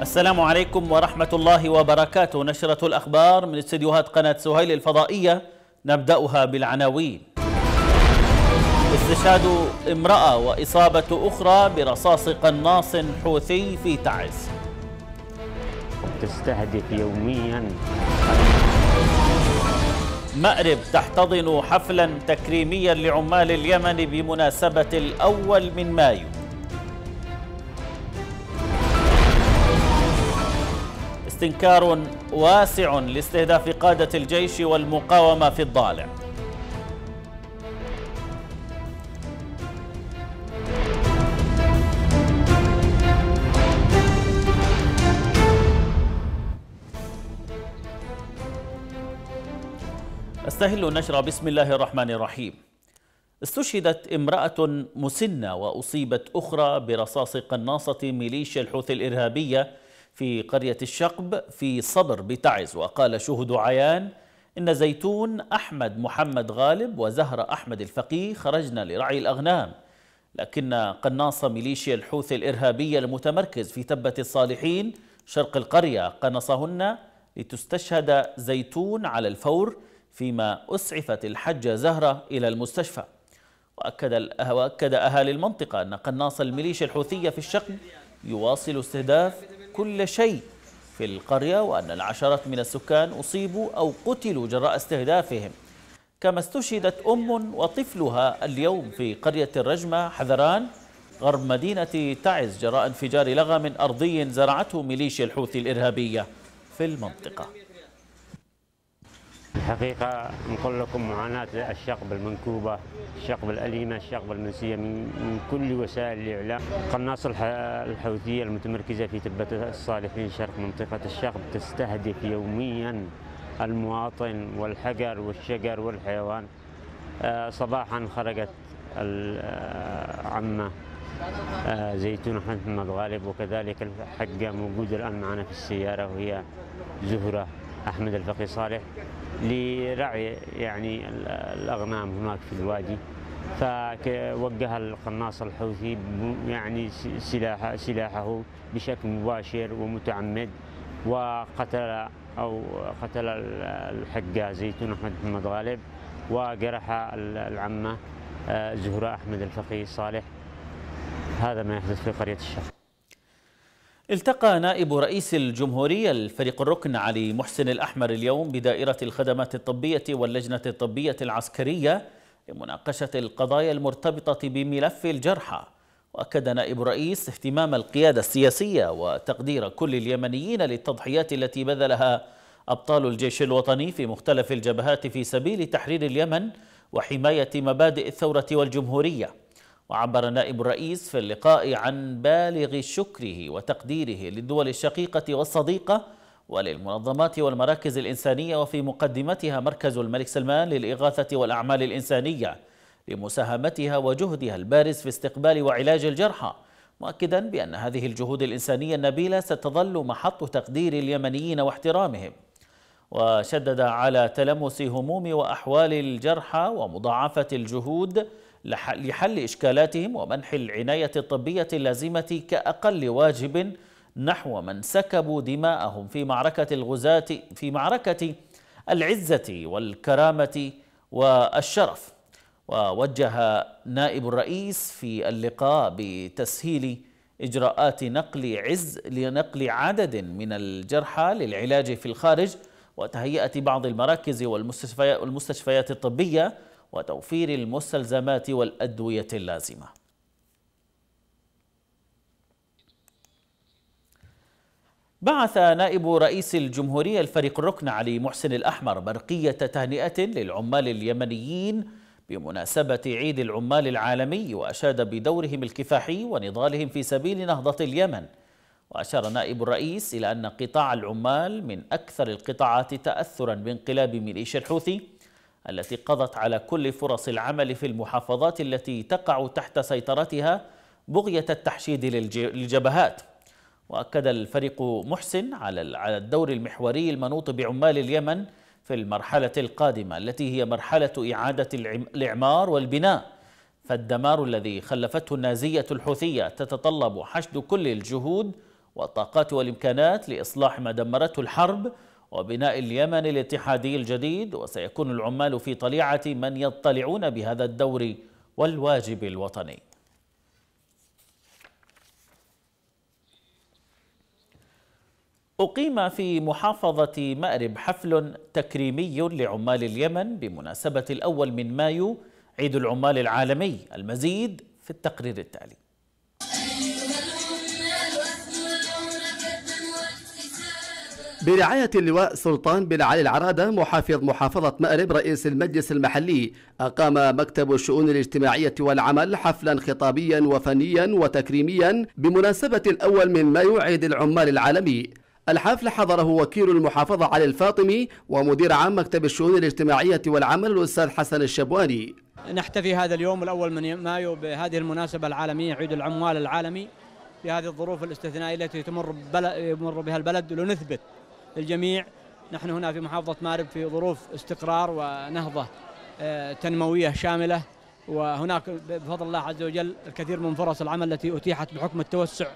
السلام عليكم ورحمة الله وبركاته نشرة الأخبار من استديوهات قناة سهيل الفضائية نبدأها بالعناوين استشهاد امرأة وإصابة أخرى برصاص قناص حوثي في تعز تستهدف يوميا مأرب تحتضن حفلا تكريميا لعمال اليمن بمناسبة الأول من مايو استنكار واسع لاستهداف قادة الجيش والمقاومة في الضالع نستهل النشر بسم الله الرحمن الرحيم استشهدت امرأة مسنة وأصيبت أخرى برصاص قناصة ميليشيا الحوثي الإرهابية في قرية الشقب في صبر بتعز وقال شهد عيان إن زيتون أحمد محمد غالب وزهر أحمد الفقيه خرجنا لرعي الأغنام لكن قناص ميليشيا الحوثي الإرهابية المتمركز في تبة الصالحين شرق القرية قنصهن لتستشهد زيتون على الفور فيما أسعفت الحجة زهرة إلى المستشفى وأكد, وأكد أهالي المنطقة أن قناص الميليشيا الحوثية في الشقم يواصل استهداف كل شيء في القرية وأن العشرات من السكان أصيبوا أو قتلوا جراء استهدافهم كما استشهدت أم وطفلها اليوم في قرية الرجمة حذران غرب مدينة تعز جراء انفجار لغم أرضي زرعته ميليشيا الحوثي الإرهابية في المنطقة الحقيقة نقول لكم معاناة الشقب المنكوبة الشقب الأليمة الشقب المنسية من كل وسائل الإعلام قناص الحوثية المتمركزة في تبة الصالحين شرق منطقة الشقب تستهدف يوميا المواطن والحجر والشجر والحيوان آه، صباحا خرجت العمة آه، زيتون أحمد غالب وكذلك الحجة موجودة الآن معنا في السيارة وهي زهرة أحمد الفقي صالح لرعي يعني الأغنام هناك في الوادي فوجه القناص الحوثي يعني سلاحه, سلاحه بشكل مباشر ومتعمد وقتل أو قتل الحجاز زيتون أحمد محمد غالب وجرح العمة آه، زهراء أحمد الفقي صالح هذا ما يحدث في قرية الشرق التقى نائب رئيس الجمهورية الفريق الركن علي محسن الأحمر اليوم بدائرة الخدمات الطبية واللجنة الطبية العسكرية لمناقشة القضايا المرتبطة بملف الجرحى وأكد نائب الرئيس اهتمام القيادة السياسية وتقدير كل اليمنيين للتضحيات التي بذلها أبطال الجيش الوطني في مختلف الجبهات في سبيل تحرير اليمن وحماية مبادئ الثورة والجمهورية وعبر نائب الرئيس في اللقاء عن بالغ شكره وتقديره للدول الشقيقة والصديقة وللمنظمات والمراكز الإنسانية وفي مقدمتها مركز الملك سلمان للإغاثة والأعمال الإنسانية لمساهمتها وجهدها البارز في استقبال وعلاج الجرحى مؤكدا بأن هذه الجهود الإنسانية النبيلة ستظل محط تقدير اليمنيين واحترامهم وشدد على تلمس هموم وأحوال الجرحى ومضاعفة الجهود لحل إشكالاتهم ومنح العناية الطبية اللازمة كأقل واجب نحو من سكبوا دماءهم في معركة الغزاة في معركة العزة والكرامة والشرف ووجه نائب الرئيس في اللقاء بتسهيل إجراءات نقل عز لنقل عدد من الجرحى للعلاج في الخارج وتهيئة بعض المراكز والمستشفيات الطبية وتوفير المستلزمات والأدوية اللازمة بعث نائب رئيس الجمهورية الفريق الركن علي محسن الأحمر برقية تهنئة للعمال اليمنيين بمناسبة عيد العمال العالمي وأشاد بدورهم الكفاحي ونضالهم في سبيل نهضة اليمن وأشار نائب الرئيس إلى أن قطاع العمال من أكثر القطاعات تأثرا بانقلاب ميليشيا الحوثي التي قضت على كل فرص العمل في المحافظات التي تقع تحت سيطرتها بغية التحشيد للجبهات وأكد الفريق محسن على الدور المحوري المنوط بعمال اليمن في المرحلة القادمة التي هي مرحلة إعادة الإعمار والبناء فالدمار الذي خلفته النازية الحوثية تتطلب حشد كل الجهود والطاقات والإمكانات لإصلاح ما دمرته الحرب وبناء اليمن الاتحادي الجديد وسيكون العمال في طليعة من يطلعون بهذا الدور والواجب الوطني أقيم في محافظة مأرب حفل تكريمي لعمال اليمن بمناسبة الأول من مايو عيد العمال العالمي المزيد في التقرير التالي برعاية اللواء سلطان بن علي العرادة محافظ محافظة مأرب رئيس المجلس المحلي أقام مكتب الشؤون الاجتماعية والعمل حفلا خطابيا وفنيا وتكريميا بمناسبة الأول من مايو عيد العمال العالمي الحفل حضره وكيل المحافظة علي الفاطمي ومدير عام مكتب الشؤون الاجتماعية والعمل الأستاذ حسن الشبواني نحتفي هذا اليوم الأول من مايو بهذه المناسبة العالمية عيد العمال العالمي في هذه الظروف الاستثنائية التي تمر, بل... يمر بها البلد لنثبت الجميع نحن هنا في محافظة مارب في ظروف استقرار ونهضة آه، تنموية شاملة وهناك بفضل الله عز وجل الكثير من فرص العمل التي أتيحت بحكم التوسع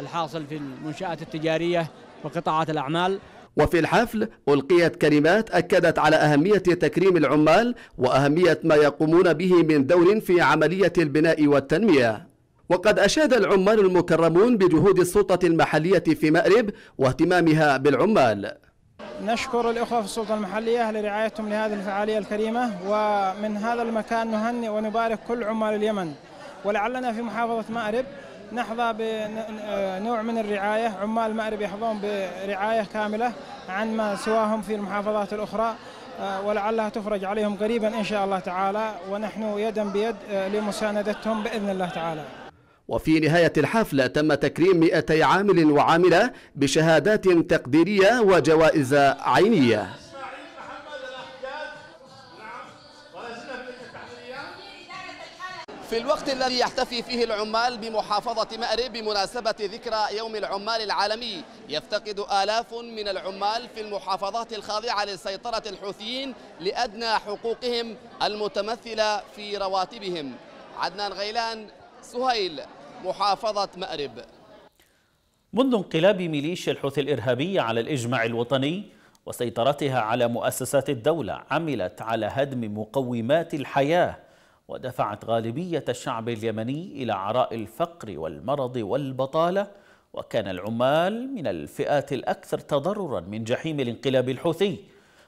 الحاصل في المنشآت التجارية وقطاعات الأعمال وفي الحفل ألقيت كلمات أكدت على أهمية تكريم العمال وأهمية ما يقومون به من دور في عملية البناء والتنمية وقد أشاد العمال المكرمون بجهود السلطة المحلية في مأرب واهتمامها بالعمال نشكر الإخوة في السلطة المحلية لرعايتهم لهذه الفعالية الكريمة ومن هذا المكان نهنئ ونبارك كل عمال اليمن ولعلنا في محافظة مأرب نحظى بنوع آه، من الرعاية عمال مأرب يحظون برعاية كاملة عن ما سواهم في المحافظات الأخرى آه، ولعلها تفرج عليهم قريبا إن شاء الله تعالى ونحن يدا بيد آه، لمساندتهم بإذن الله تعالى وفي نهاية الحفلة تم تكريم 200 عامل وعاملة بشهادات تقديرية وجوائز عينية في الوقت الذي يحتفي فيه العمال بمحافظة مأرب بمناسبة ذكرى يوم العمال العالمي يفتقد آلاف من العمال في المحافظات الخاضعة لسيطرة الحوثيين لأدنى حقوقهم المتمثلة في رواتبهم عدنان غيلان سهيل محافظة مأرب منذ انقلاب ميليشيا الحوثي الإرهابية على الإجماع الوطني وسيطرتها على مؤسسات الدولة عملت على هدم مقومات الحياة ودفعت غالبية الشعب اليمني إلى عراء الفقر والمرض والبطالة وكان العمال من الفئات الأكثر تضررا من جحيم الانقلاب الحوثي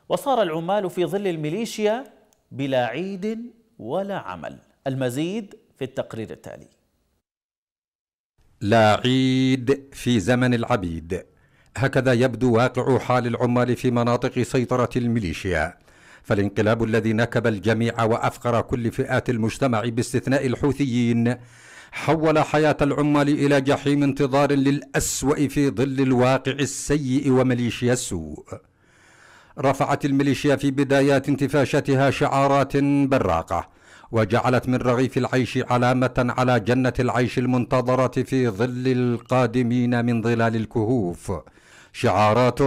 وصار العمال في ظل الميليشيا بلا عيد ولا عمل المزيد في التقرير التالي لا عيد في زمن العبيد هكذا يبدو واقع حال العمال في مناطق سيطرة الميليشيا فالانقلاب الذي نكب الجميع وأفقر كل فئات المجتمع باستثناء الحوثيين حول حياة العمال إلى جحيم انتظار للأسوأ في ظل الواقع السيء وميليشيا السوء رفعت الميليشيا في بدايات انتفاشتها شعارات براقة وجعلت من رغيف العيش علامة على جنة العيش المنتظرة في ظل القادمين من ظلال الكهوف شعارات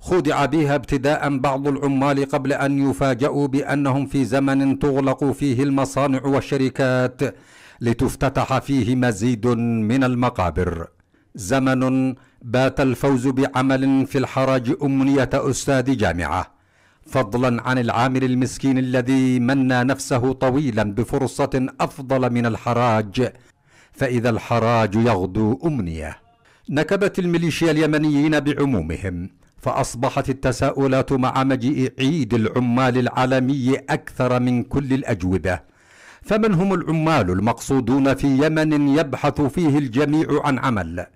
خدع بها ابتداء بعض العمال قبل ان يفاجأوا بانهم في زمن تغلق فيه المصانع والشركات لتفتتح فيه مزيد من المقابر زمن بات الفوز بعمل في الحرج امنيه استاذ جامعه فضلا عن العامل المسكين الذي منى نفسه طويلا بفرصة أفضل من الحراج فإذا الحراج يغدو أمنية نكبت الميليشيا اليمنيين بعمومهم فأصبحت التساؤلات مع مجيء عيد العمال العالمي أكثر من كل الأجوبة فمن هم العمال المقصودون في يمن يبحث فيه الجميع عن عمل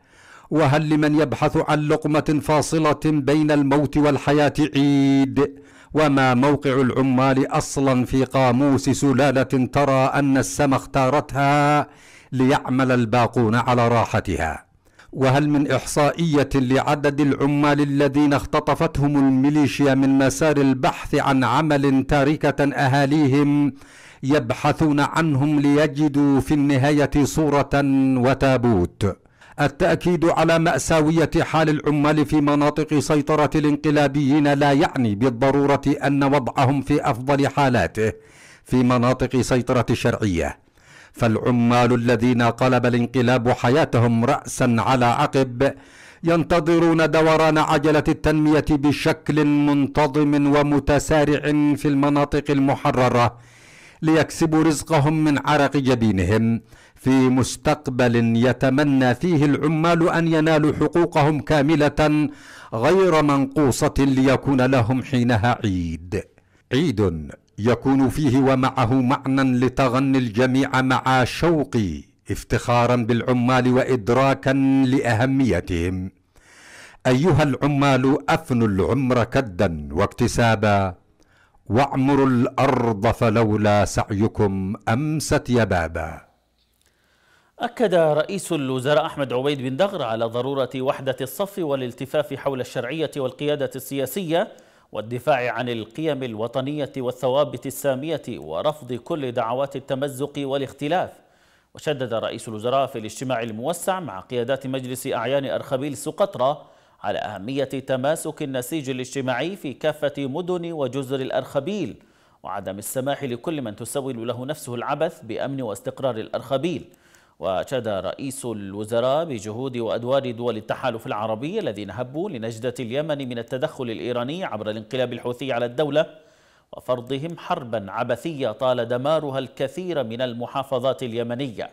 وهل لمن يبحث عن لقمة فاصلة بين الموت والحياة عيد؟ وما موقع العمال اصلا في قاموس سلاله ترى ان السما اختارتها ليعمل الباقون على راحتها وهل من احصائيه لعدد العمال الذين اختطفتهم الميليشيا من مسار البحث عن عمل تاركه اهاليهم يبحثون عنهم ليجدوا في النهايه صوره وتابوت التأكيد على مأساوية حال العمال في مناطق سيطرة الانقلابيين لا يعني بالضرورة أن وضعهم في أفضل حالاته في مناطق سيطرة الشرعية فالعمال الذين قلب الانقلاب حياتهم رأسا على عقب ينتظرون دوران عجلة التنمية بشكل منتظم ومتسارع في المناطق المحررة ليكسبوا رزقهم من عرق جبينهم في مستقبل يتمنى فيه العمال ان ينالوا حقوقهم كامله غير منقوصه ليكون لهم حينها عيد عيد يكون فيه ومعه معنى لتغني الجميع مع شوق افتخارا بالعمال وادراكا لاهميتهم ايها العمال افنوا العمر كدا واكتسابا واعمروا الارض فلولا سعيكم امست يبابا أكد رئيس الوزراء أحمد عبيد بن دغر على ضرورة وحدة الصف والالتفاف حول الشرعية والقيادة السياسية والدفاع عن القيم الوطنية والثوابت السامية ورفض كل دعوات التمزق والاختلاف وشدد رئيس الوزراء في الاجتماع الموسع مع قيادات مجلس أعيان أرخبيل سقطرى على أهمية تماسك النسيج الاجتماعي في كافة مدن وجزر الأرخبيل وعدم السماح لكل من تسول له نفسه العبث بأمن واستقرار الأرخبيل وأشاد رئيس الوزراء بجهود وأدوار دول التحالف العربي الذين هبوا لنجدة اليمن من التدخل الإيراني عبر الانقلاب الحوثي على الدولة وفرضهم حربا عبثية طال دمارها الكثير من المحافظات اليمنية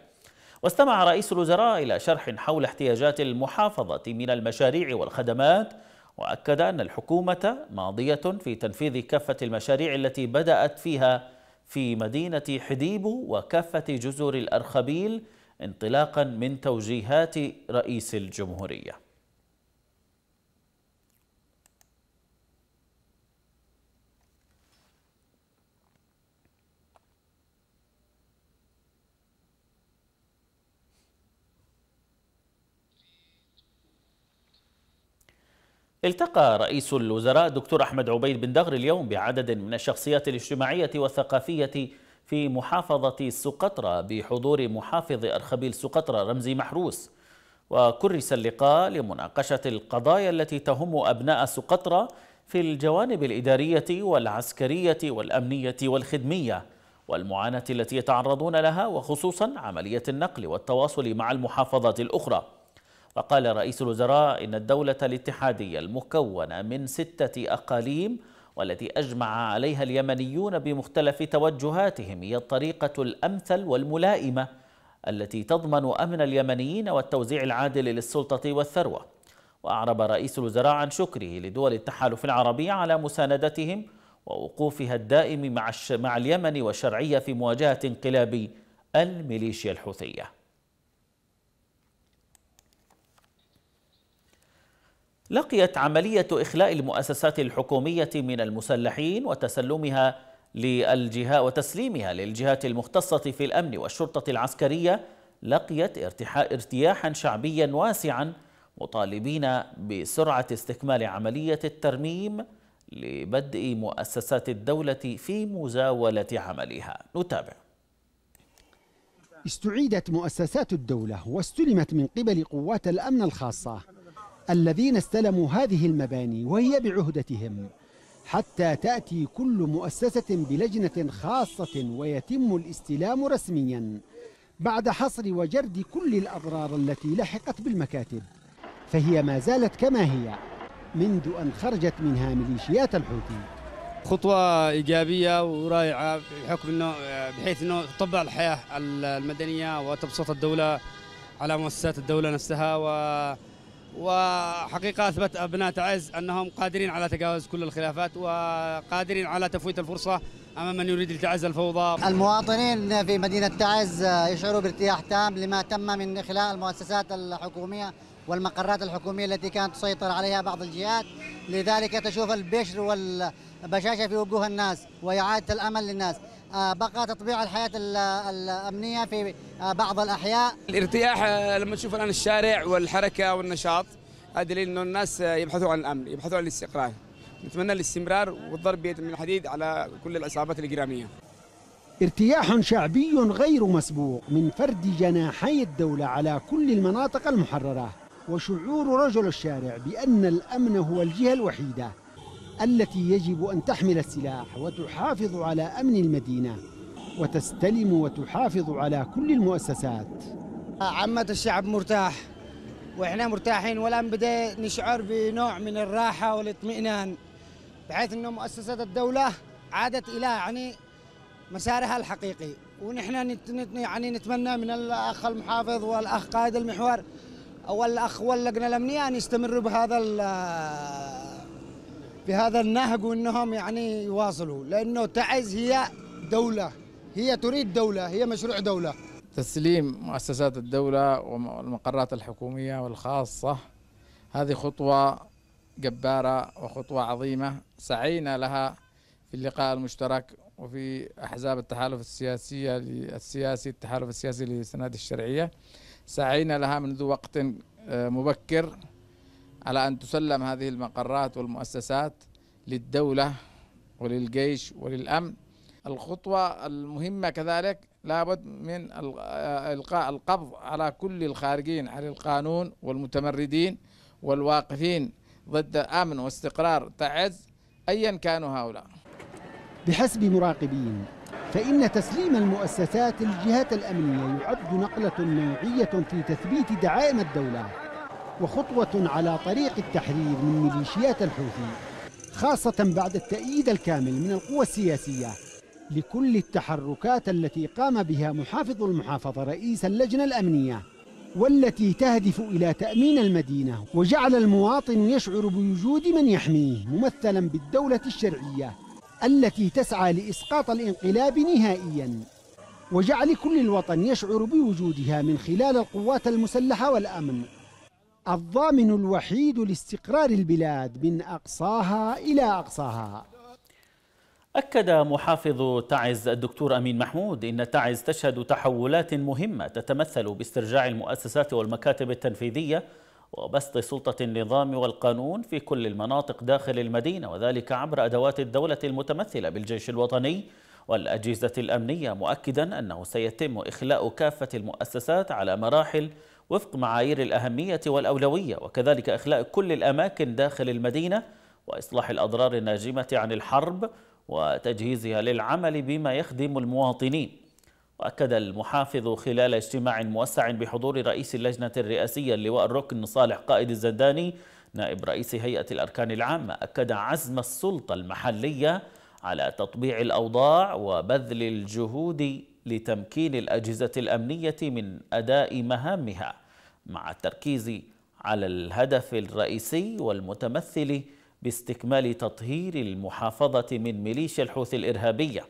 واستمع رئيس الوزراء إلى شرح حول احتياجات المحافظة من المشاريع والخدمات وأكد أن الحكومة ماضية في تنفيذ كافة المشاريع التي بدأت فيها في مدينة حديب وكافة جزر الأرخبيل انطلاقا من توجيهات رئيس الجمهورية التقى رئيس الوزراء دكتور أحمد عبيد بن دغري اليوم بعدد من الشخصيات الاجتماعية والثقافية في محافظة سقطرى بحضور محافظ أرخبيل سقطرى رمزي محروس وكرس اللقاء لمناقشة القضايا التي تهم أبناء سقطرى في الجوانب الإدارية والعسكرية والأمنية والخدمية والمعاناة التي يتعرضون لها وخصوصا عملية النقل والتواصل مع المحافظات الأخرى وقال رئيس الوزراء إن الدولة الاتحادية المكونة من ستة أقاليم والتي أجمع عليها اليمنيون بمختلف توجهاتهم هي الطريقة الأمثل والملائمة التي تضمن أمن اليمنيين والتوزيع العادل للسلطة والثروة وأعرب رئيس الوزراء عن شكره لدول التحالف العربي على مساندتهم ووقوفها الدائم مع, الش... مع اليمن والشرعية في مواجهة انقلاب الميليشيا الحوثية لقيت عملية إخلاء المؤسسات الحكومية من المسلحين وتسلمها للجهات وتسليمها للجهات المختصة في الأمن والشرطة العسكرية لقيت ارتياحا شعبيا واسعا مطالبين بسرعة استكمال عملية الترميم لبدء مؤسسات الدولة في مزاولة عملها نتابع استعيدت مؤسسات الدولة واستلمت من قبل قوات الأمن الخاصة الذين استلموا هذه المباني وهي بعهدتهم حتى تأتي كل مؤسسة بلجنة خاصة ويتم الاستلام رسميا بعد حصر وجرد كل الأضرار التي لحقت بالمكاتب فهي ما زالت كما هي منذ أن خرجت منها ميليشيات الحوثي خطوة إيجابية ورائعة بحكم أنه بحيث أنه تطبع الحياة المدنية وتبسط الدولة على مؤسسات الدولة نفسها و وحقيقة أثبت أبناء تعز أنهم قادرين على تجاوز كل الخلافات وقادرين على تفويت الفرصة أمام من يريد لتعز الفوضى المواطنين في مدينة تعز يشعروا بارتياح تام لما تم من إخلاء المؤسسات الحكومية والمقرات الحكومية التي كانت تسيطر عليها بعض الجهات لذلك تشوف البشر والبشاشة في وجوه الناس وإعادة الأمل للناس آه، بقى تطبيع الحياة الأمنية في آه، بعض الأحياء الارتياح آه، لما تشوف الآن الشارع والحركة والنشاط هذا دليل أنه الناس يبحثوا عن الأمن يبحثوا عن الاستقرار نتمنى الاستمرار والضرب بيد من الحديد على كل العصابات الإجرامية ارتياح شعبي غير مسبوق من فرد جناحي الدولة على كل المناطق المحررة وشعور رجل الشارع بأن الأمن هو الجهة الوحيدة التي يجب أن تحمل السلاح وتحافظ على أمن المدينة وتستلم وتحافظ على كل المؤسسات عامة الشعب مرتاح وإحنا مرتاحين والآن بدأ نشعر بنوع من الراحة والاطمئنان بحيث أنه مؤسسات الدولة عادت إلى يعني مسارها الحقيقي ونحن يعني نتمنى من الأخ المحافظ والأخ قائد المحور أو الأخ واللجنة الأمنية أن يستمروا بهذا بهذا النهج وانهم يعني يواصلوا لانه تعز هي دوله هي تريد دوله هي مشروع دوله تسليم مؤسسات الدوله والمقرات الحكوميه والخاصه هذه خطوه جباره وخطوه عظيمه سعينا لها في اللقاء المشترك وفي احزاب التحالف السياسي السياسي التحالف السياسي لسناد الشرعيه سعينا لها منذ وقت آه، مبكر على أن تسلم هذه المقرات والمؤسسات للدولة وللجيش وللأمن الخطوة المهمة كذلك لابد من إلقاء القبض على كل الخارجين عن القانون والمتمردين والواقفين ضد أمن واستقرار تعز أيا كانوا هؤلاء بحسب مراقبين فإن تسليم المؤسسات للجهات الأمنية يعد نقلة نوعية في تثبيت دعائم الدولة وخطوة على طريق التحرير من ميليشيات الحوثي خاصة بعد التأييد الكامل من القوى السياسية لكل التحركات التي قام بها محافظ المحافظة رئيس اللجنة الأمنية والتي تهدف إلى تأمين المدينة وجعل المواطن يشعر بوجود من يحميه ممثلا بالدولة الشرعية التي تسعى لإسقاط الانقلاب نهائيا وجعل كل الوطن يشعر بوجودها من خلال القوات المسلحة والأمن الضامن الوحيد لاستقرار البلاد من أقصاها إلى أقصاها أكد محافظ تعز الدكتور أمين محمود إن تعز تشهد تحولات مهمة تتمثل باسترجاع المؤسسات والمكاتب التنفيذية وبسط سلطة النظام والقانون في كل المناطق داخل المدينة وذلك عبر أدوات الدولة المتمثلة بالجيش الوطني والأجهزة الأمنية مؤكدا أنه سيتم إخلاء كافة المؤسسات على مراحل وفق معايير الأهمية والأولوية وكذلك إخلاء كل الأماكن داخل المدينة وإصلاح الأضرار الناجمة عن الحرب وتجهيزها للعمل بما يخدم المواطنين وأكد المحافظ خلال اجتماع موسع بحضور رئيس اللجنة الرئاسية اللواء الركن صالح قائد الزنداني نائب رئيس هيئة الأركان العامة أكد عزم السلطة المحلية على تطبيع الأوضاع وبذل الجهود لتمكين الأجهزة الأمنية من أداء مهامها مع التركيز على الهدف الرئيسي والمتمثل باستكمال تطهير المحافظة من ميليشيا الحوثي الإرهابية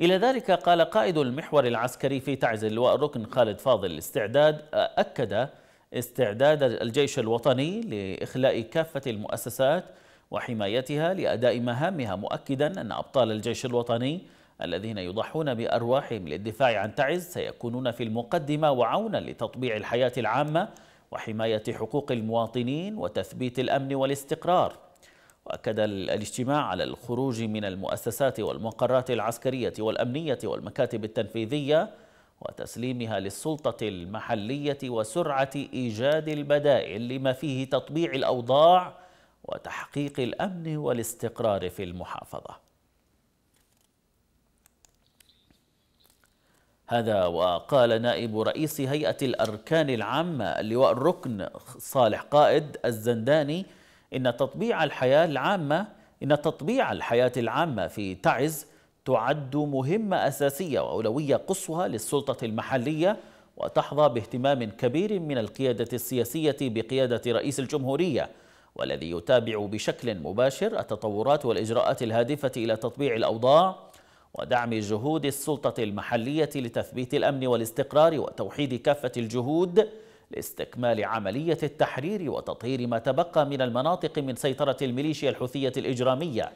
إلى ذلك قال قائد المحور العسكري في تعز اللواء الركن خالد فاضل الاستعداد أكد استعداد الجيش الوطني لإخلاء كافة المؤسسات وحمايتها لأداء مهامها مؤكدا أن أبطال الجيش الوطني الذين يضحون بأرواحهم للدفاع عن تعز سيكونون في المقدمة وعونا لتطبيع الحياة العامة وحماية حقوق المواطنين وتثبيت الأمن والاستقرار وأكد الاجتماع على الخروج من المؤسسات والمقرات العسكرية والأمنية والمكاتب التنفيذية وتسليمها للسلطة المحلية وسرعة إيجاد البدائل لما فيه تطبيع الأوضاع وتحقيق الأمن والاستقرار في المحافظة هذا وقال نائب رئيس هيئة الأركان العامة اللواء الركن صالح قائد الزنداني إن تطبيع الحياة العامة إن تطبيع الحياة العامة في تعز تعد مهمة أساسية وأولوية قصوى للسلطة المحلية وتحظى باهتمام كبير من القيادة السياسية بقيادة رئيس الجمهورية والذي يتابع بشكل مباشر التطورات والإجراءات الهادفة إلى تطبيع الأوضاع ودعم جهود السلطة المحلية لتثبيت الأمن والاستقرار وتوحيد كافة الجهود لاستكمال عملية التحرير وتطهير ما تبقى من المناطق من سيطرة الميليشيا الحوثية الإجرامية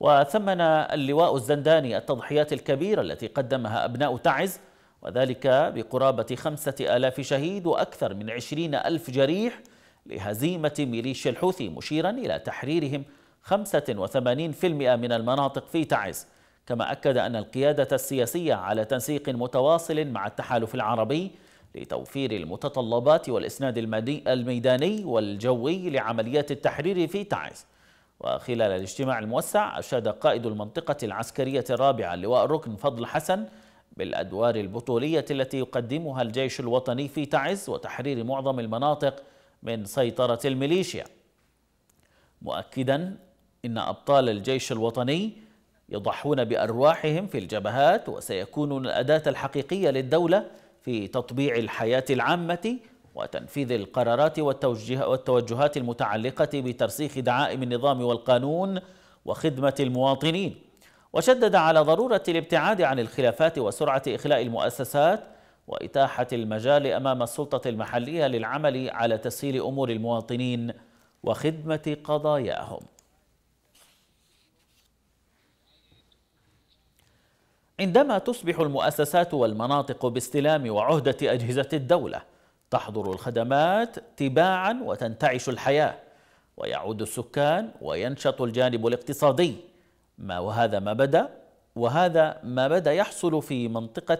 وثمن اللواء الزنداني التضحيات الكبيرة التي قدمها أبناء تعز وذلك بقرابة خمسة آلاف شهيد وأكثر من عشرين ألف جريح لهزيمة ميليشيا الحوثي مشيرا إلى تحريرهم 85% من المناطق في تعز كما أكد أن القيادة السياسية على تنسيق متواصل مع التحالف العربي لتوفير المتطلبات والإسناد الميداني والجوي لعمليات التحرير في تعز وخلال الاجتماع الموسع أشاد قائد المنطقة العسكرية الرابعة لواء الركن فضل حسن بالأدوار البطولية التي يقدمها الجيش الوطني في تعز وتحرير معظم المناطق من سيطرة الميليشيا مؤكدا إن أبطال الجيش الوطني يضحون بأرواحهم في الجبهات وسيكونون الأداة الحقيقية للدولة في تطبيع الحياة العامة وتنفيذ القرارات والتوجهات المتعلقة بترسيخ دعائم النظام والقانون وخدمة المواطنين وشدد على ضرورة الابتعاد عن الخلافات وسرعة إخلاء المؤسسات وإتاحة المجال أمام السلطة المحلية للعمل على تسهيل أمور المواطنين وخدمة قضاياهم عندما تصبح المؤسسات والمناطق باستلام وعهدة أجهزة الدولة تحضر الخدمات تباعا وتنتعش الحياة ويعود السكان وينشط الجانب الاقتصادي ما وهذا ما بدا وهذا ما بدا يحصل في منطقة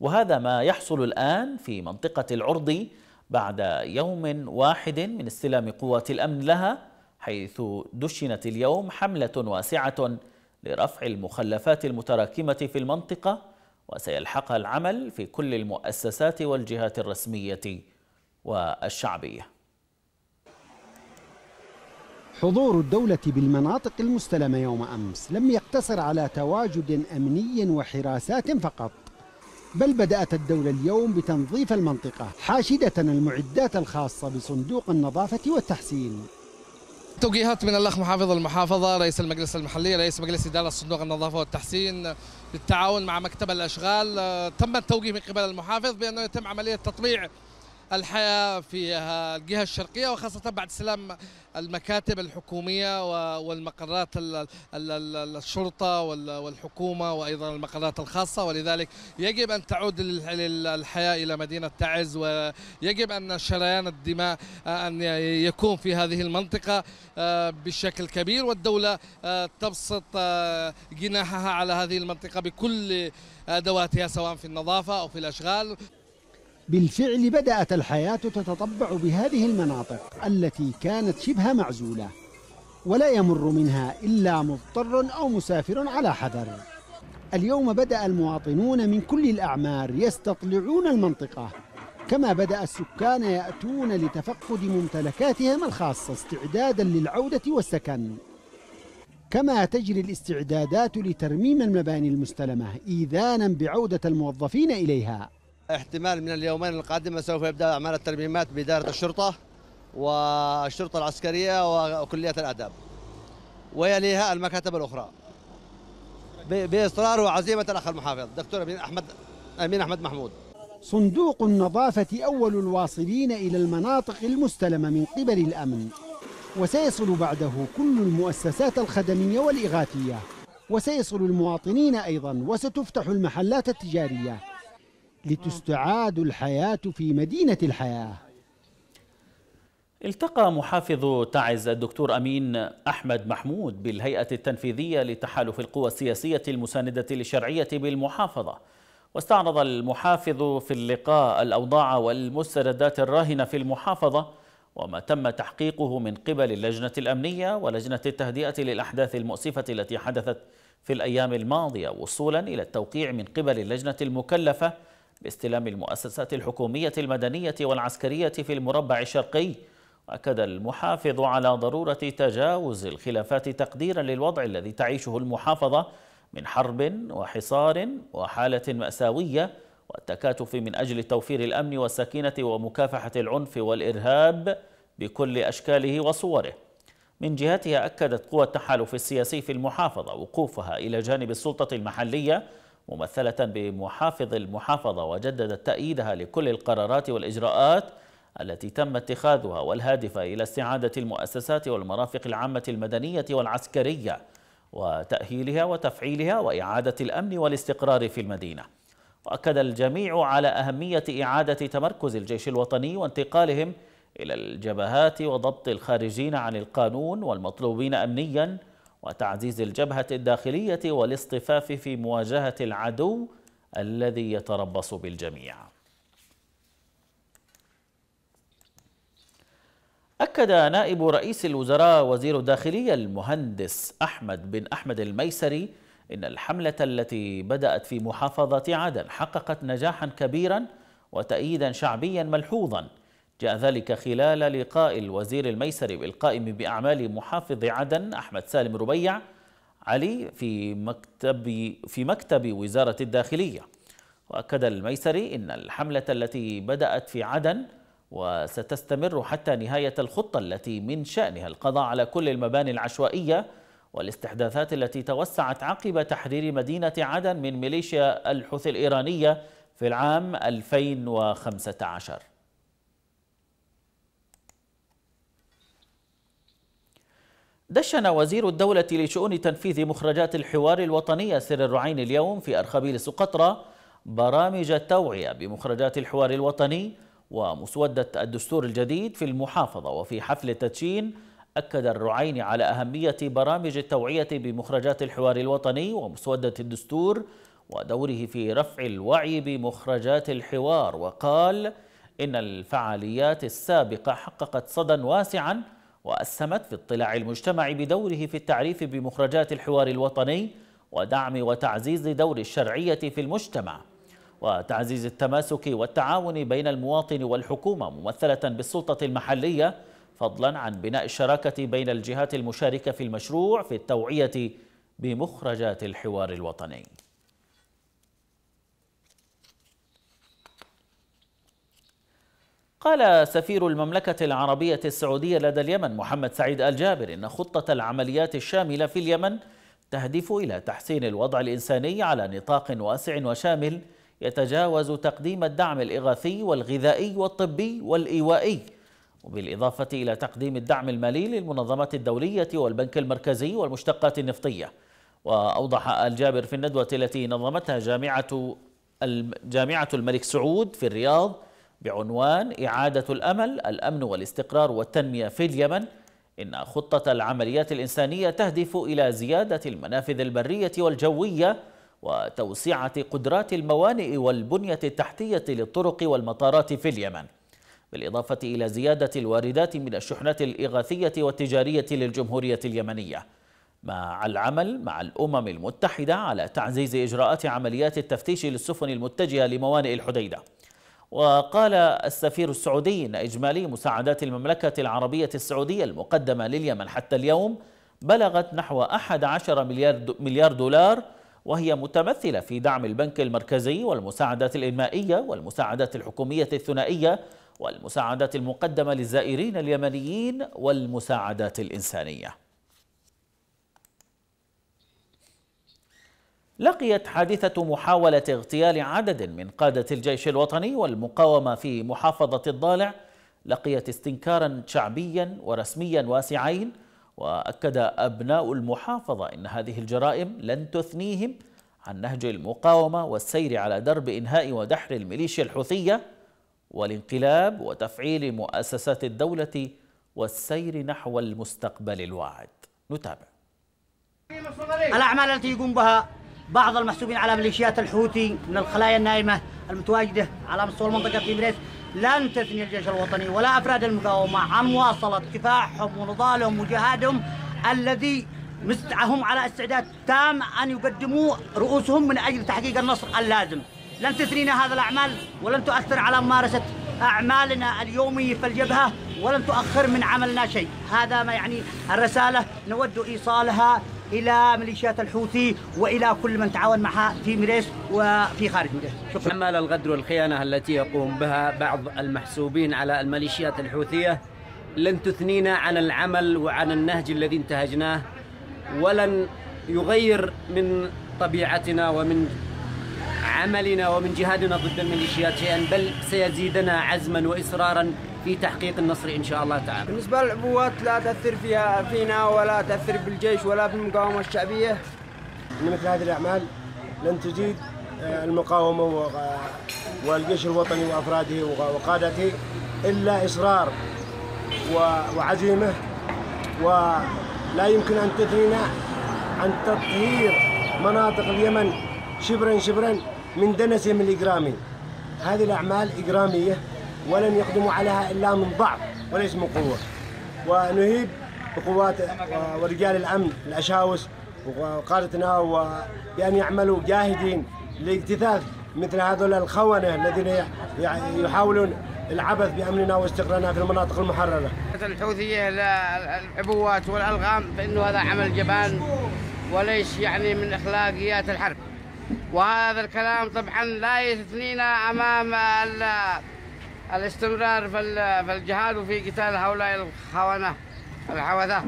وهذا ما يحصل الآن في منطقة العرض بعد يوم واحد من استلام قوات الأمن لها حيث دشنت اليوم حملة واسعة لرفع المخلفات المتراكمة في المنطقة وسيلحقها العمل في كل المؤسسات والجهات الرسمية والشعبية حضور الدولة بالمناطق المستلمة يوم أمس لم يقتصر على تواجد أمني وحراسات فقط بل بدأت الدولة اليوم بتنظيف المنطقة حاشدة المعدات الخاصة بصندوق النظافة والتحسين توجيهات من الاخ محافظ المحافظه رئيس المجلس المحلي رئيس مجلس اداره صندوق النظافه والتحسين بالتعاون مع مكتب الاشغال آه، تم التوجيه من قبل المحافظ بانه يتم عمليه تطبيع الحياة في الجهة الشرقية وخاصة بعد سلام المكاتب الحكومية والمقرات الشرطة والحكومة وأيضا المقرات الخاصة ولذلك يجب أن تعود الحياة إلى مدينة تعز ويجب أن شريان الدماء أن يكون في هذه المنطقة آه، بشكل كبير والدولة آه، تبسط آه، جناحها على هذه المنطقة بكل أدواتها سواء في النظافة أو في الأشغال بالفعل بدأت الحياة تتطبع بهذه المناطق التي كانت شبه معزولة ولا يمر منها إلا مضطر أو مسافر على حذر اليوم بدأ المواطنون من كل الأعمار يستطلعون المنطقة كما بدأ السكان يأتون لتفقد ممتلكاتهم الخاصة استعدادا للعودة والسكن كما تجري الاستعدادات لترميم المباني المستلمة إيذانا بعودة الموظفين إليها احتمال من اليومين القادمة سوف يبدأ أعمال الترميمات بإدارة الشرطة والشرطة العسكرية وكلية الآداب ويليها المكاتب الأخرى بإصرار وعزيمة الأخ المحافظ دكتور أمين أحمد أمين أحمد محمود صندوق النظافة أول الواصلين إلى المناطق المستلمة من قبل الأمن وسيصل بعده كل المؤسسات الخدمية والإغاثية وسيصل المواطنين أيضا وستفتح المحلات التجارية لتستعاد الحياة في مدينة الحياة التقى محافظ تعز الدكتور أمين أحمد محمود بالهيئة التنفيذية لتحالف القوى السياسية المساندة للشرعية بالمحافظة واستعرض المحافظ في اللقاء الأوضاع والمستندات الراهنة في المحافظة وما تم تحقيقه من قبل اللجنة الأمنية ولجنة التهدئة للأحداث المؤسفة التي حدثت في الأيام الماضية وصولا إلى التوقيع من قبل اللجنة المكلفة باستلام المؤسسات الحكومية المدنية والعسكرية في المربع الشرقي وأكد المحافظ على ضرورة تجاوز الخلافات تقديرا للوضع الذي تعيشه المحافظة من حرب وحصار وحالة مأساوية والتكاتف من أجل توفير الأمن والسكينة ومكافحة العنف والإرهاب بكل أشكاله وصوره من جهتها أكدت قوى التحالف السياسي في المحافظة وقوفها إلى جانب السلطة المحلية ممثلة بمحافظ المحافظة وجددت تأييدها لكل القرارات والإجراءات التي تم اتخاذها والهادفة إلى استعادة المؤسسات والمرافق العامة المدنية والعسكرية وتأهيلها وتفعيلها وإعادة الأمن والاستقرار في المدينة وأكد الجميع على أهمية إعادة تمركز الجيش الوطني وانتقالهم إلى الجبهات وضبط الخارجين عن القانون والمطلوبين أمنياً وتعزيز الجبهة الداخلية والاصطفاف في مواجهة العدو الذي يتربص بالجميع أكد نائب رئيس الوزراء وزير الداخلية المهندس أحمد بن أحمد الميسري إن الحملة التي بدأت في محافظة عدن حققت نجاحا كبيرا وتأييدا شعبيا ملحوظا جاء ذلك خلال لقاء الوزير الميسري القائم بأعمال محافظ عدن أحمد سالم ربيع علي في مكتب في مكتب وزارة الداخلية وأكد الميسري إن الحملة التي بدأت في عدن وستستمر حتى نهاية الخطة التي من شأنها القضاء على كل المباني العشوائية والاستحداثات التي توسعت عقب تحرير مدينة عدن من ميليشيا الحوثي الإيرانية في العام 2015 دشن وزير الدولة لشؤون تنفيذ مخرجات الحوار الوطني سر الرعين اليوم في أرخبيل سقطرى برامج التوعية بمخرجات الحوار الوطني ومسودة الدستور الجديد في المحافظة وفي حفل التدشين أكد الرعين على أهمية برامج التوعية بمخرجات الحوار الوطني ومسودة الدستور ودوره في رفع الوعي بمخرجات الحوار وقال إن الفعاليات السابقة حققت صدى واسعاً وأسهمت في اطلاع المجتمع بدوره في التعريف بمخرجات الحوار الوطني ودعم وتعزيز دور الشرعية في المجتمع وتعزيز التماسك والتعاون بين المواطن والحكومة ممثلة بالسلطة المحلية فضلا عن بناء الشراكة بين الجهات المشاركة في المشروع في التوعية بمخرجات الحوار الوطني قال سفير المملكة العربية السعودية لدى اليمن محمد سعيد الجابر إن خطة العمليات الشاملة في اليمن تهدف إلى تحسين الوضع الإنساني على نطاق واسع وشامل يتجاوز تقديم الدعم الإغاثي والغذائي والطبي والإيوائي وبالإضافة إلى تقديم الدعم المالي للمنظمات الدولية والبنك المركزي والمشتقات النفطية وأوضح الجابر في الندوة التي نظمتها جامعة جامعة الملك سعود في الرياض بعنوان إعادة الأمل الأمن والاستقرار والتنمية في اليمن إن خطة العمليات الإنسانية تهدف إلى زيادة المنافذ البرية والجوية وتوسعة قدرات الموانئ والبنية التحتية للطرق والمطارات في اليمن بالإضافة إلى زيادة الواردات من الشحنات الإغاثية والتجارية للجمهورية اليمنية مع العمل مع الأمم المتحدة على تعزيز إجراءات عمليات التفتيش للسفن المتجهة لموانئ الحديدة وقال السفير السعودي ان اجمالي مساعدات المملكه العربيه السعوديه المقدمه لليمن حتى اليوم بلغت نحو 11 مليار مليار دولار وهي متمثله في دعم البنك المركزي والمساعدات الانمائيه والمساعدات الحكوميه الثنائيه والمساعدات المقدمه للزائرين اليمنيين والمساعدات الانسانيه لقيت حادثة محاولة اغتيال عدد من قادة الجيش الوطني والمقاومة في محافظة الضالع لقيت استنكارا شعبيا ورسميا واسعين وأكد أبناء المحافظة أن هذه الجرائم لن تثنيهم عن نهج المقاومة والسير على درب إنهاء ودحر الميليشيا الحوثية والانقلاب وتفعيل مؤسسات الدولة والسير نحو المستقبل الواعد نتابع الأعمال التي يقوم بها بعض المحسوبين على ميليشيات الحوثي من الخلايا النائمة المتواجدة على مستوى المنطقة في إبريس لن تثني الجيش الوطني ولا أفراد المقاومة عن مواصلة كفاحهم ونضالهم وجهادهم الذي هم على استعداد تام أن يقدموا رؤوسهم من أجل تحقيق النصر اللازم لن تثنينا هذا الأعمال ولن تؤثر على ممارسة أعمالنا اليومية في الجبهة ولن تؤخر من عملنا شيء هذا ما يعني الرسالة نود إيصالها الى ميليشيات الحوثي والى كل من تعاون معها في ميريس وفي خارج ميريس شكرا اما الغدر والخيانه التي يقوم بها بعض المحسوبين على الميليشيات الحوثيه لن تثنينا عن العمل وعن النهج الذي انتهجناه ولن يغير من طبيعتنا ومن عملنا ومن جهادنا ضد الميليشيات شيئا بل سيزيدنا عزما واصرارا في تحقيق النصر ان شاء الله تعالى. بالنسبه للعبوات لا تاثر فيها فينا ولا تاثر بالجيش ولا بالمقاومه الشعبيه. ان مثل هذه الاعمال لن تزيد آه، المقاومه آه، والجيش الوطني وافراده وقادته الا اصرار وعزيمه ولا يمكن ان تثنينا عن تطهير مناطق اليمن شبرا شبرا من دنسهم الاجرامي. هذه الاعمال اجراميه ولن يقدموا عليها إلا من ضعف وليس من قوة ونهيب بقوات آه، ورجال الأمن الأشاوس وقادتنا بأن يعملوا جاهدين لاجتثاث مثل هذول الخونة الذين يحاولون العبث بأمننا واستقرارنا في المناطق المحررة الحوثية العبوات والألغام فإنه هذا عمل جبان وليس يعني من أخلاقيات الحرب وهذا الكلام طبعا لا يثنينا أمام الاستمرار في الجهاد وفي قتال هؤلاء الخونة الحوثة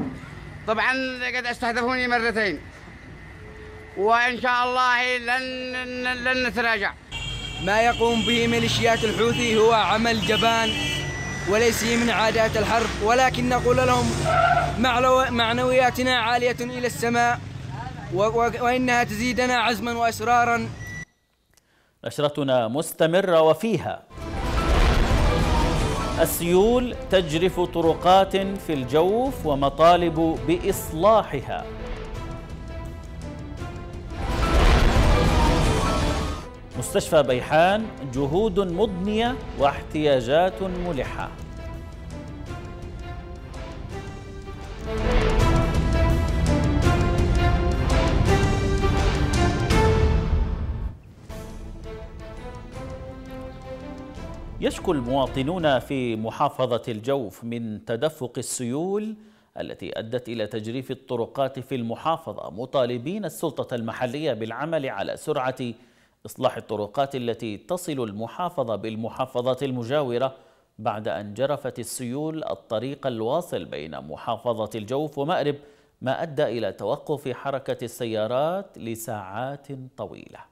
طبعا قد استهدفوني مرتين وإن شاء الله لن, لن نتراجع ما يقوم به ميليشيات الحوثي هو عمل جبان وليس من عادات الحرب ولكن نقول لهم معنوياتنا عالية إلى السماء وإنها تزيدنا عزما وإصرارا نشرتنا مستمرة وفيها السيول تجرف طرقات في الجوف ومطالب بإصلاحها مستشفى بيحان جهود مضنية واحتياجات ملحة يشكو المواطنون في محافظة الجوف من تدفق السيول التي أدت إلى تجريف الطرقات في المحافظة مطالبين السلطة المحلية بالعمل على سرعة إصلاح الطرقات التي تصل المحافظة بالمحافظات المجاورة بعد أن جرفت السيول الطريق الواصل بين محافظة الجوف ومأرب ما أدى إلى توقف حركة السيارات لساعات طويلة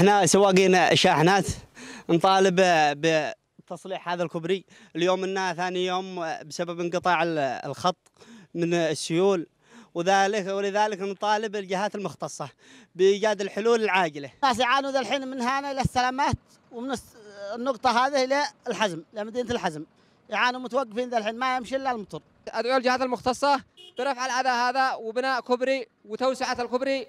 احنا سواقين شاحنات نطالب بتصليح هذا الكوبري اليوم انه ثاني يوم بسبب انقطاع الخط من السيول وذلك ولذلك نطالب الجهات المختصه بايجاد الحلول العاجله. الناس يعانوا الحين من هنا الى السلامات ومن النقطه هذه الى الحزم لمدينه الحزم يعانوا متوقفين الحين ما يمشي الا المطر. ادعو الجهات المختصه برفع الاذى هذا وبناء كوبري وتوسعه الكوبري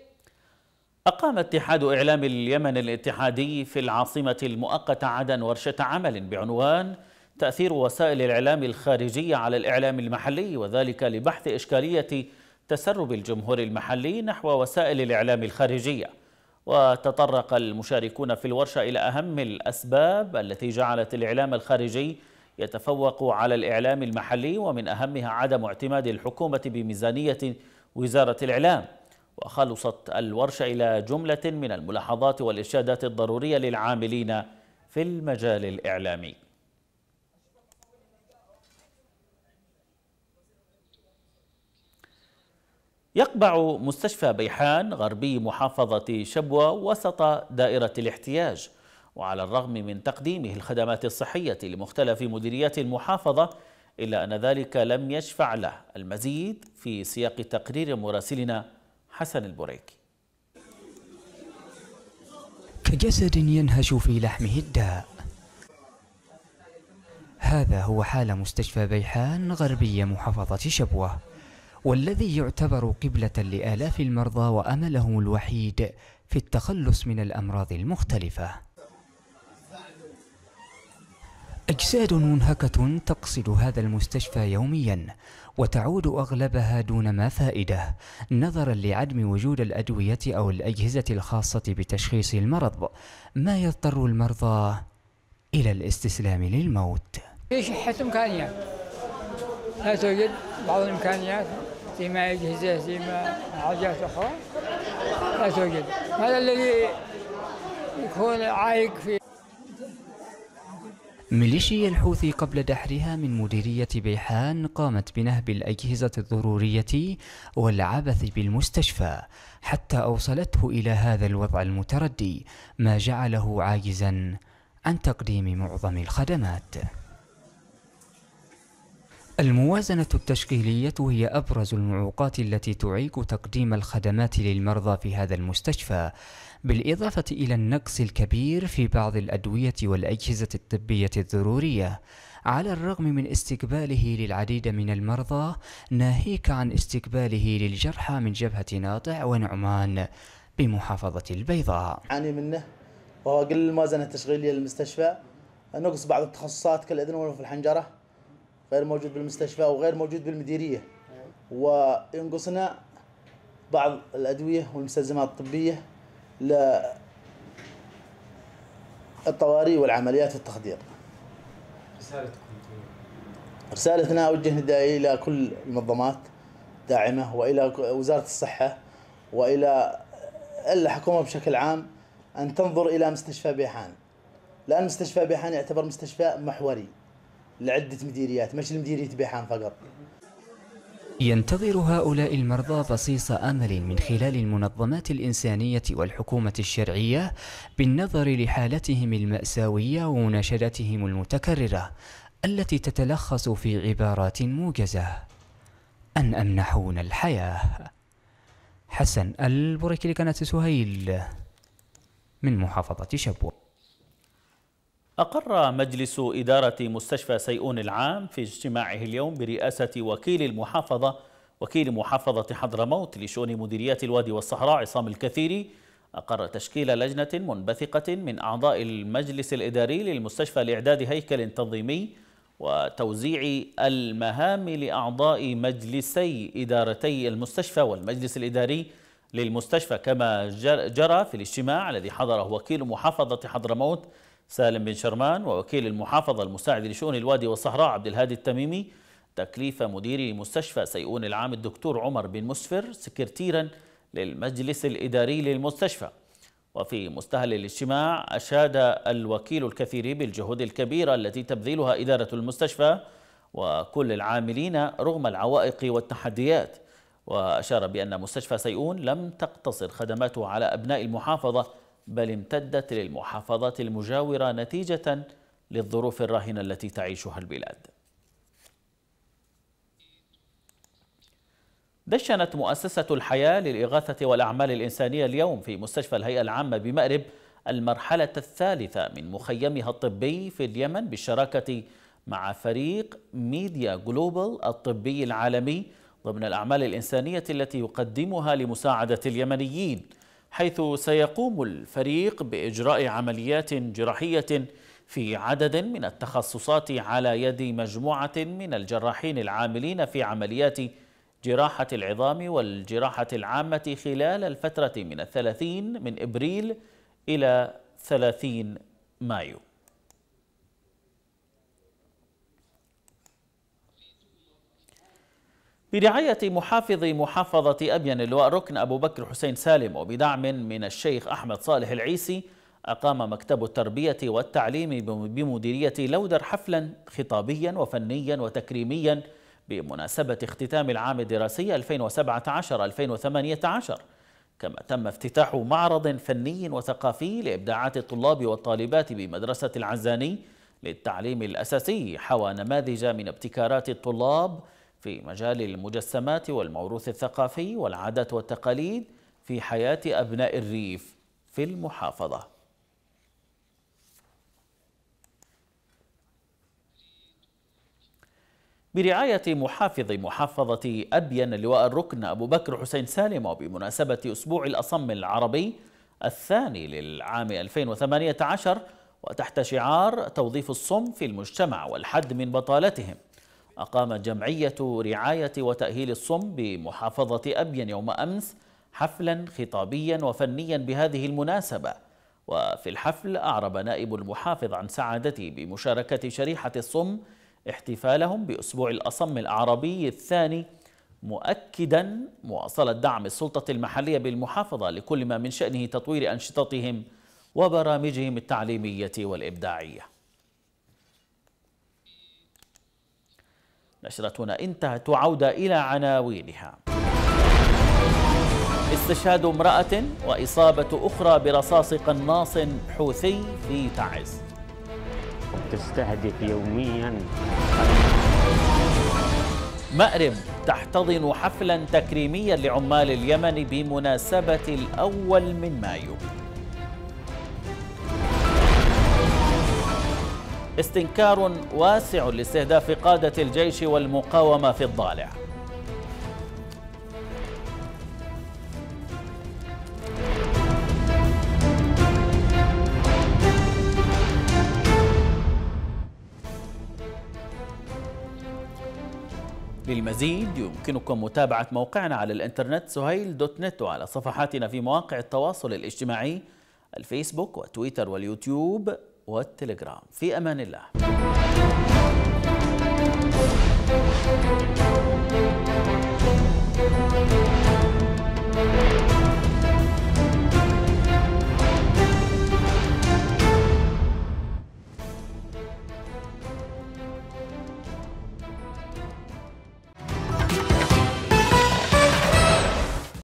أقام اتحاد إعلام اليمن الاتحادي في العاصمة المؤقتة عدن ورشة عمل بعنوان تأثير وسائل الإعلام الخارجية على الإعلام المحلي وذلك لبحث إشكالية تسرب الجمهور المحلي نحو وسائل الإعلام الخارجية وتطرق المشاركون في الورشة إلى أهم الأسباب التي جعلت الإعلام الخارجي يتفوق على الإعلام المحلي ومن أهمها عدم اعتماد الحكومة بميزانية وزارة الإعلام وخلصت الورشة إلى جملة من الملاحظات والإرشادات الضرورية للعاملين في المجال الإعلامي يقبع مستشفى بيحان غربي محافظة شبوة وسط دائرة الاحتياج وعلى الرغم من تقديمه الخدمات الصحية لمختلف مديريات المحافظة إلا أن ذلك لم يشفع له المزيد في سياق تقرير مراسلنا حسن البريكي كجسد ينهش في لحمه الداء هذا هو حال مستشفى بيحان غربي محافظة شبوة والذي يعتبر قبلة لآلاف المرضى وأملهم الوحيد في التخلص من الأمراض المختلفة أجساد منهكة تقصد هذا المستشفى يوميا وتعود أغلبها دون ما فائدة نظرا لعدم وجود الأدوية أو الأجهزة الخاصة بتشخيص المرض ما يضطر المرضى إلى الاستسلام للموت في شحة إمكانيات لا توجد بعض الإمكانيات فيما أجهزة فيما حاجات أخرى لا توجد هذا الذي يكون عائق في ميليشيا الحوثي قبل دحرها من مديرية بيحان قامت بنهب الأجهزة الضرورية والعبث بالمستشفى حتى أوصلته إلى هذا الوضع المتردي ما جعله عاجزا عن تقديم معظم الخدمات الموازنة التشغيلية هي أبرز المعوقات التي تعيق تقديم الخدمات للمرضى في هذا المستشفى بالإضافة إلى النقص الكبير في بعض الأدوية والأجهزة الطبية الضرورية على الرغم من استقباله للعديد من المرضى ناهيك عن استقباله للجرحى من جبهة ناطع ونعمان بمحافظة البيضاء عاني منه وهو قل الموازنة التشغيلية للمستشفى نقص بعض التخصصات كالأذن والأنف الحنجرة غير موجود بالمستشفى وغير موجود بالمديرية وينقصنا بعض الأدوية والمستلزمات الطبية للطوارئ والعمليات التخدير رسالتكم رسالتنا أوجه ندائي إلى كل المنظمات الداعمة وإلى وزارة الصحة وإلى الحكومة بشكل عام أن تنظر إلى مستشفى بيحان لأن مستشفى بيحان يعتبر مستشفى محوري لعدة مديريات مش لمديرية بيحان فقط ينتظر هؤلاء المرضى بصيص أمل من خلال المنظمات الإنسانية والحكومة الشرعية بالنظر لحالتهم المأساوية ومناشدتهم المتكررة التي تتلخص في عبارات موجزة أن أمنحون الحياة حسن البركي لقناة سهيل من محافظة شبوة أقر مجلس إدارة مستشفى سيئون العام في اجتماعه اليوم برئاسة وكيل المحافظة وكيل محافظة حضرموت لشؤون مديريات الوادي والصحراء عصام الكثيري أقر تشكيل لجنة منبثقة من أعضاء المجلس الإداري للمستشفى لإعداد هيكل تنظيمي وتوزيع المهام لأعضاء مجلسي إدارتي المستشفى والمجلس الإداري للمستشفى كما جرى في الاجتماع الذي حضره وكيل محافظة حضرموت سالم بن شرمان ووكيل المحافظة المساعد لشؤون الوادي والصحراء عبد الهادي التميمي تكليف مدير مستشفى سيئون العام الدكتور عمر بن مسفر سكرتيرا للمجلس الإداري للمستشفى وفي مستهل الاجتماع أشاد الوكيل الكثير بالجهود الكبيرة التي تبذلها إدارة المستشفى وكل العاملين رغم العوائق والتحديات وأشار بأن مستشفى سيئون لم تقتصر خدماته على أبناء المحافظة بل امتدت للمحافظات المجاورة نتيجة للظروف الراهنة التي تعيشها البلاد دشنت مؤسسة الحياة للإغاثة والأعمال الإنسانية اليوم في مستشفى الهيئة العامة بمأرب المرحلة الثالثة من مخيمها الطبي في اليمن بالشراكة مع فريق ميديا جلوبال الطبي العالمي ضمن الأعمال الإنسانية التي يقدمها لمساعدة اليمنيين حيث سيقوم الفريق بإجراء عمليات جراحية في عدد من التخصصات على يد مجموعة من الجراحين العاملين في عمليات جراحة العظام والجراحة العامة خلال الفترة من الثلاثين من إبريل إلى ثلاثين مايو برعاية محافظ محافظة أبين اللواء ركن أبو بكر حسين سالم وبدعم من الشيخ أحمد صالح العيسي أقام مكتب التربية والتعليم بمديرية لودر حفلا خطابيا وفنيا وتكريميا بمناسبة اختتام العام الدراسي 2017-2018 كما تم افتتاح معرض فني وثقافي لإبداعات الطلاب والطالبات بمدرسة العزاني للتعليم الأساسي حوى نماذج من ابتكارات الطلاب في مجال المجسمات والموروث الثقافي والعادات والتقاليد في حياة أبناء الريف في المحافظة برعاية محافظ محافظة أبين اللواء الركن أبو بكر حسين سالم وبمناسبة أسبوع الأصم العربي الثاني للعام 2018 وتحت شعار توظيف الصم في المجتمع والحد من بطالتهم أقامت جمعية رعاية وتأهيل الصم بمحافظة أبين يوم أمس حفلا خطابيا وفنيا بهذه المناسبة وفي الحفل أعرب نائب المحافظ عن سعادته بمشاركة شريحة الصم احتفالهم بأسبوع الأصم العربي الثاني مؤكدا مواصلة دعم السلطة المحلية بالمحافظة لكل ما من شأنه تطوير أنشطتهم وبرامجهم التعليمية والإبداعية نشرتنا انتهت وعودة إلى عناوينها استشهاد امرأة وإصابة أخرى برصاص قناص حوثي في تعز تستهدف يوميا مأرب تحتضن حفلا تكريميا لعمال اليمن بمناسبة الأول من مايو استنكار واسع لاستهداف قادة الجيش والمقاومة في الضالع للمزيد يمكنكم متابعة موقعنا على الانترنت سهيل دوت نت وعلى صفحاتنا في مواقع التواصل الاجتماعي الفيسبوك وتويتر واليوتيوب والتليجرام في أمان الله